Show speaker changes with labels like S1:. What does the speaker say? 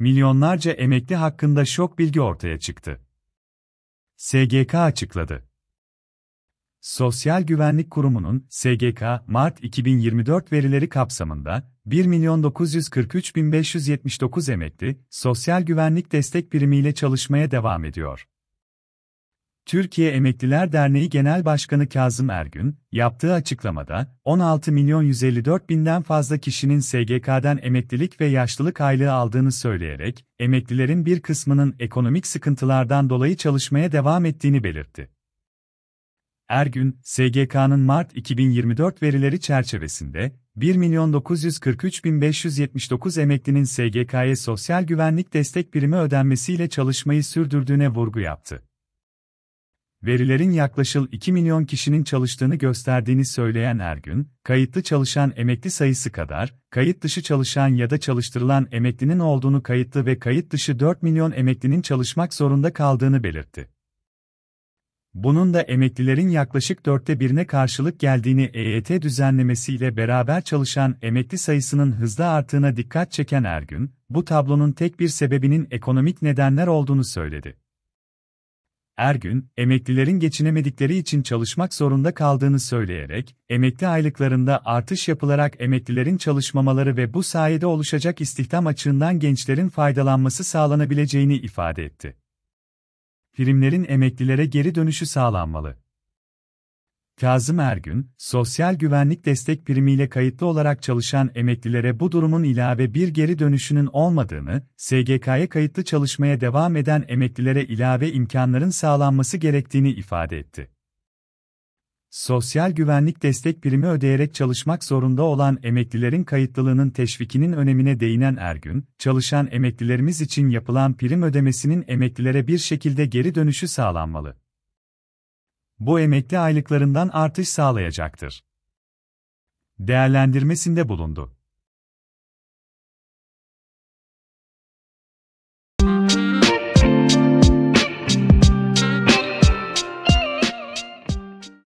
S1: milyonlarca emekli hakkında şok bilgi ortaya çıktı. SGK açıkladı. Sosyal Güvenlik Kurumu'nun SGK Mart 2024 verileri kapsamında 1.943.579 emekli sosyal güvenlik destek birimiyle çalışmaya devam ediyor. Türkiye Emekliler Derneği Genel Başkanı Kazım Ergün, yaptığı açıklamada, 16 milyon 154 binden fazla kişinin SGK'den emeklilik ve yaşlılık aylığı aldığını söyleyerek, emeklilerin bir kısmının ekonomik sıkıntılardan dolayı çalışmaya devam ettiğini belirtti. Ergün, SGK'nın Mart 2024 verileri çerçevesinde, 1.943.579 emeklinin SGK'ye sosyal güvenlik destek birimi ödenmesiyle çalışmayı sürdürdüğüne vurgu yaptı verilerin yaklaşık 2 milyon kişinin çalıştığını gösterdiğini söyleyen Ergün, kayıtlı çalışan emekli sayısı kadar, kayıt dışı çalışan ya da çalıştırılan emeklinin olduğunu kayıtlı ve kayıt dışı 4 milyon emeklinin çalışmak zorunda kaldığını belirtti. Bunun da emeklilerin yaklaşık dörtte birine karşılık geldiğini EYT düzenlemesiyle beraber çalışan emekli sayısının hızla arttığına dikkat çeken Ergün, bu tablonun tek bir sebebinin ekonomik nedenler olduğunu söyledi. Ergün, emeklilerin geçinemedikleri için çalışmak zorunda kaldığını söyleyerek, emekli aylıklarında artış yapılarak emeklilerin çalışmamaları ve bu sayede oluşacak istihdam açığından gençlerin faydalanması sağlanabileceğini ifade etti. Primlerin emeklilere geri dönüşü sağlanmalı. Kazım Ergün, sosyal güvenlik destek primiyle kayıtlı olarak çalışan emeklilere bu durumun ilave bir geri dönüşünün olmadığını, SGK'ya kayıtlı çalışmaya devam eden emeklilere ilave imkanların sağlanması gerektiğini ifade etti. Sosyal güvenlik destek primi ödeyerek çalışmak zorunda olan emeklilerin kayıtlılığının teşvikinin önemine değinen Ergün, çalışan emeklilerimiz için yapılan prim ödemesinin emeklilere bir şekilde geri dönüşü sağlanmalı bu emekli aylıklarından artış sağlayacaktır. Değerlendirmesinde bulundu.